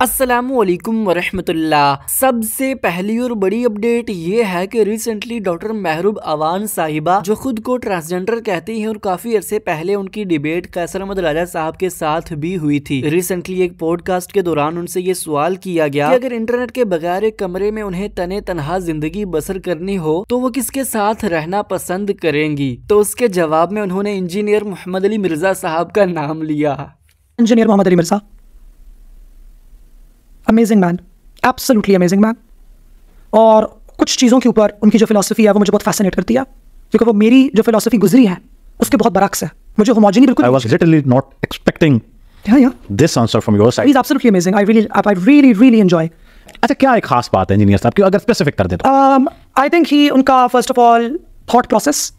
असलकम वरहमतुल्ला सबसे पहली और बड़ी अपडेट ये है कि रिसेंटली डॉक्टर महरूब अवान साहिबा जो खुद को ट्रांसजेंडर कहती हैं और काफी अरसे पहले उनकी डिबेट कैसर अहमद राजा साहब के साथ भी हुई थी रिसेंटली एक पॉडकास्ट के दौरान उनसे ये सवाल किया गया कि अगर इंटरनेट के बगैर एक कमरे में उन्हें तने तनहा जिंदगी बसर करनी हो तो वो किसके साथ रहना पसंद करेंगी तो उसके जवाब में उन्होंने इंजीनियर मोहम्मद अली मिर्जा साहब का नाम लिया engineer Mohammad Ali Mirza amazing man absolutely amazing man और कुछ चीज़ों के ऊपर उनकी जो फिलोसफी है वो मुझे बहुत फैसिनेट करती है क्योंकि वो मेरी जो फिलोसफी गुजरी है उसके बहुत बरक्स है मुझे होमोजनी बिल्कुल I was literally not expecting या या this answer from your side is absolutely amazing I really I really really enjoy अच्छा क्या एक खास बात है इंजीनियर साहब की अगर स्पेसिफिक कर दें तो आई थिंक ही उनका first of all thought process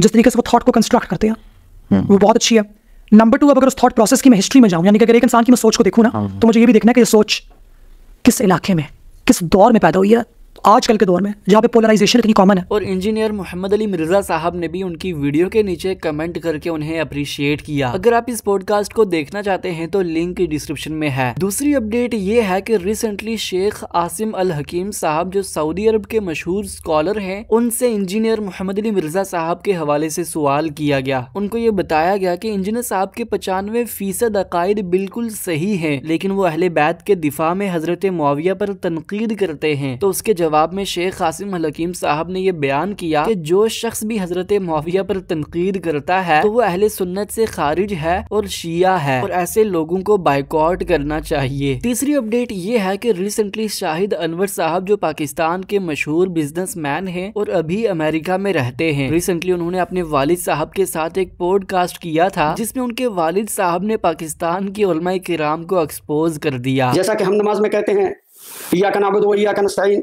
जिस तरीके से वो थॉट को कंस्ट्रक्ट करते हैं hmm. वो बहुत अच्छी है नंबर टू अब अगर उस थॉट प्रोसेस की मैं हिस्ट्री में जाऊँ यानी कि अगर एक इंसान की मैं सोच को देखूँ ना hmm. तो मुझे ये भी देखना है कि ये सोच किस इलाके में किस दौर में पैदा हुई है आजकल के दौर में जहाँ पे पोलराइजेशन इतनी कॉमन है और इंजीनियर मोहम्मद अली मिर्जा साहब ने भी उनकी वीडियो के नीचे कमेंट करके उन्हें अप्रिशिएट किया अगर आप इस पॉडकास्ट को देखना चाहते हैं तो लिंक डिस्क्रिप्शन में है दूसरी अपडेट ये है की recently Sheikh Assim Al Hakeem साहब जो सऊदी अरब के मशहूर स्कॉलर है उनसे इंजीनियर मोहम्मद अली मिर्जा साहब के हवाले से सवाल किया गया उनको ये बताया गया की इंजीनियर साहब के पचानवे फीसद अकायद बिल्कुल सही है लेकिन वो अहले बैत के दिफा में हजरत मुआविया पर तनकीद करते हैं तो उसके जवाब जवाब में शेख कासिम हलकीम साहब ने यह बयान किया कि जो शख्स भी हजरत मुआविया पर तनकीद करता है तो वो अहल सुन्नत से खारिज है और शिया है और ऐसे लोगों को बाइकआउट करना चाहिए तीसरी अपडेट ये है कि रिसेंटली शाहिद अनवर साहब जो पाकिस्तान के मशहूर मैन हैं और अभी अमेरिका में रहते हैं रिसेंटली उन्होंने अपने वालिद साहब के साथ एक पॉडकास्ट किया था जिसमें उनके वालिद साहब ने पाकिस्तान की उलमा कराम को एक्सपोज कर दिया जैसा कि हम नमाज में कहते हैं या का नाबुद या का नस्ताइन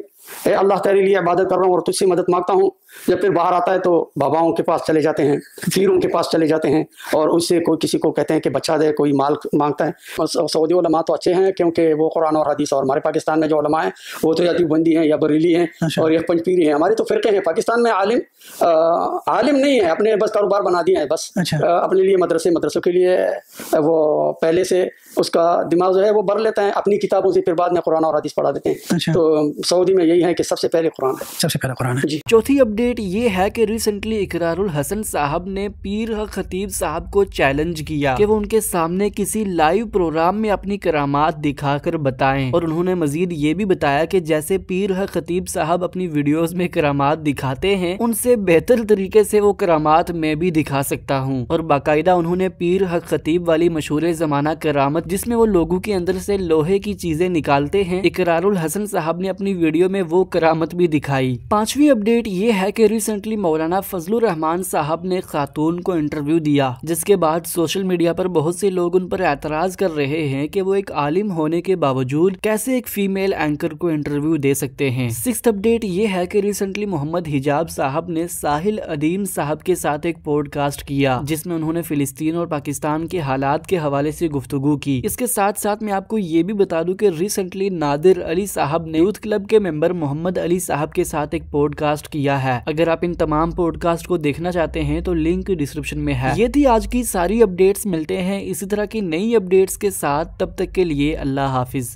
ए अल्लाह तेरे लिए इबादत कर रहा हूँ और तुझसे मदद मांगता हूँ जब फिर बाहर आता है तो बाबाओं के पास चले जाते हैं फिरों के पास चले जाते हैं और उससे कोई किसी को कहते हैं कि बच्चा दे कोई माल मांगता है सऊदी उलमा तो अच्छे हैं क्योंकि वो कुरान और हदीस और हमारे पाकिस्तान में जो उलमा हैं वो तो या बंदी हैं या बरेली हैं अच्छा। और यह पंचपीरी हैं हमारे तो फ़िरके हैं पाकिस्तान में आलिम आलिम नहीं है अपने बस कारोबार बना दिया है बस अच्छा। अपने लिए मदरसे मदरसों के लिए वो पहले से उसका दिमाग जो है वो भर लेते हैं अपनी किताबों से फिर बाद में कुरान और हदीस पढ़ा देते हैं अच्छा। तो सऊदी में यही है कि सबसे पहले कुरान है सबसे पहले कुरान है जी चौथी अपडेट ये है कि रिसेंटली इकरारुल हसन साहब ने पीर खतीब साहब को चैलेंज किया कि वो उनके सामने किसी लाइव प्रोग्राम में अपनी करामात दिखाकर बताएं और उन्होंने मजीद ये भी बताया कि जैसे पीर खतीब साहब अपनी वीडियोस में करामात दिखाते हैं उनसे बेहतर तरीके से वो करामात मैं भी दिखा सकता हूँ और बाकायदा उन्होंने पीर खतीब वाली मशहूर जमाना करामत जिसमे वो लोगों के अंदर से लोहे की चीजें निकालते हैं इकरारुल हसन साहब ने अपनी वीडियो में वो करामत भी दिखाई पांचवी अपडेट ये है कि रिसेंटली मौलाना फजलुर रहमान साहब ने खातून को इंटरव्यू दिया जिसके बाद सोशल मीडिया पर बहुत से लोग उन पर एतराज कर रहे हैं कि वो एक आलिम होने के बावजूद कैसे एक फीमेल एंकर को इंटरव्यू दे सकते हैं सिक्स अपडेट ये है की रिसेंटली मोहम्मद हिजाब साहब ने साहिल अदीम साहब के साथ एक पॉडकास्ट किया जिसमे उन्होंने फिलिस्तीन और पाकिस्तान के हालात के हवाले ऐसी गुफ्तु की इसके साथ साथ मैं आपको ये भी बता दूँ की रिसेंटली नादिर अली साहब ने यूथ क्लब के मेंबर मोहम्मद मोहम्मद अली साहब के साथ एक पॉडकास्ट किया है अगर आप इन तमाम पॉडकास्ट को देखना चाहते हैं तो लिंक डिस्क्रिप्शन में है ये थी आज की सारी अपडेट्स मिलते हैं इसी तरह की नई अपडेट्स के साथ तब तक के लिए अल्लाह हाफिज़